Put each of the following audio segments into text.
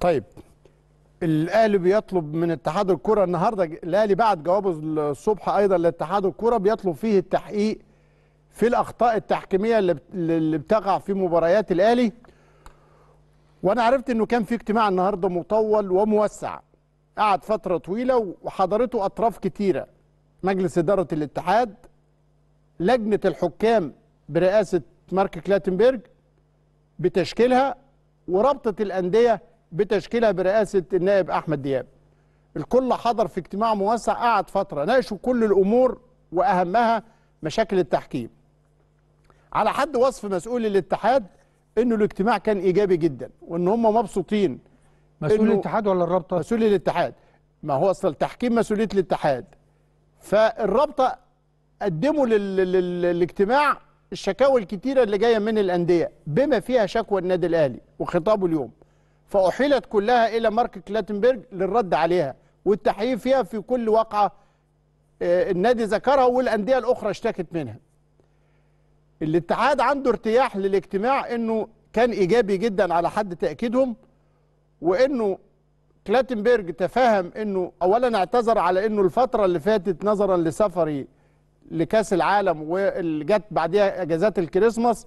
طيب الاهلي بيطلب من اتحاد الكره النهارده الاهلي بعد جوابه الصبح ايضا لاتحاد الكره بيطلب فيه التحقيق في الاخطاء التحكيميه اللي بتقع في مباريات الاهلي وانا عرفت انه كان في اجتماع النهارده مطول وموسع قعد فتره طويله وحضرته اطراف كتيره مجلس اداره الاتحاد لجنه الحكام برئاسه مارك كلاتنبرج بتشكيلها ورابطه الانديه بتشكيلها برئاسه النائب احمد دياب. الكل حضر في اجتماع موسع قعد فتره ناقشوا كل الامور واهمها مشاكل التحكيم. على حد وصف مسؤول الاتحاد انه الاجتماع كان ايجابي جدا وان هم مبسوطين. مسؤول الاتحاد ولا الرابطه؟ مسؤول الاتحاد. ما هو اصل التحكيم مسؤوليه الاتحاد. فالرابطه قدموا للاجتماع الشكاوى الكتيرة اللي جاية من الأندية بما فيها شكوى النادي الأهلي وخطابه اليوم فأحيلت كلها إلى مارك كلاتنبرج للرد عليها والتحقيق فيها في كل واقعة آه، النادي ذكرها والأندية الأخرى اشتكت منها الاتحاد عنده ارتياح للاجتماع أنه كان إيجابي جدا على حد تأكيدهم وأنه كلاتنبرج تفهم أنه أولا اعتذر على أنه الفترة اللي فاتت نظرا لسفري لكاس العالم واللي جت بعديها اجازات الكريسماس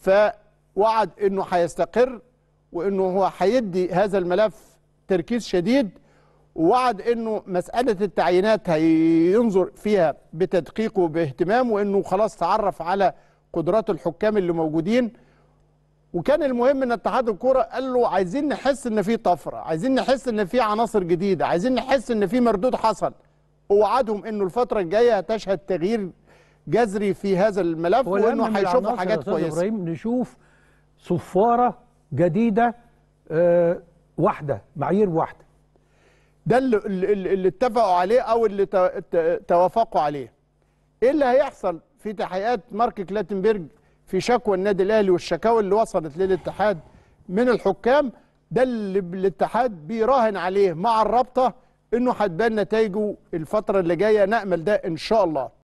فوعد انه هيستقر وانه هو هيدي هذا الملف تركيز شديد ووعد انه مساله التعيينات هينظر فيها بتدقيق وباهتمام وانه خلاص تعرف على قدرات الحكام اللي موجودين وكان المهم ان اتحاد الكوره قال له عايزين نحس ان في طفره، عايزين نحس ان في عناصر جديده، عايزين نحس ان في مردود حصل. ووعدهم انه الفتره الجايه هتشهد تغيير جذري في هذا الملف وانه هيشوفوا حاجات كويسه. ابراهيم نشوف صفاره جديده آه، واحده معايير واحده ده اللي, اللي اتفقوا عليه او اللي توافقوا عليه ايه اللي هيحصل في تحقيقات مارك كلاتنبرج في شكوى النادي الاهلي والشكاوى اللي وصلت للاتحاد من الحكام ده اللي الاتحاد بيراهن عليه مع الرابطه انه هتبان نتائجه الفتره اللي جايه نامل ده ان شاء الله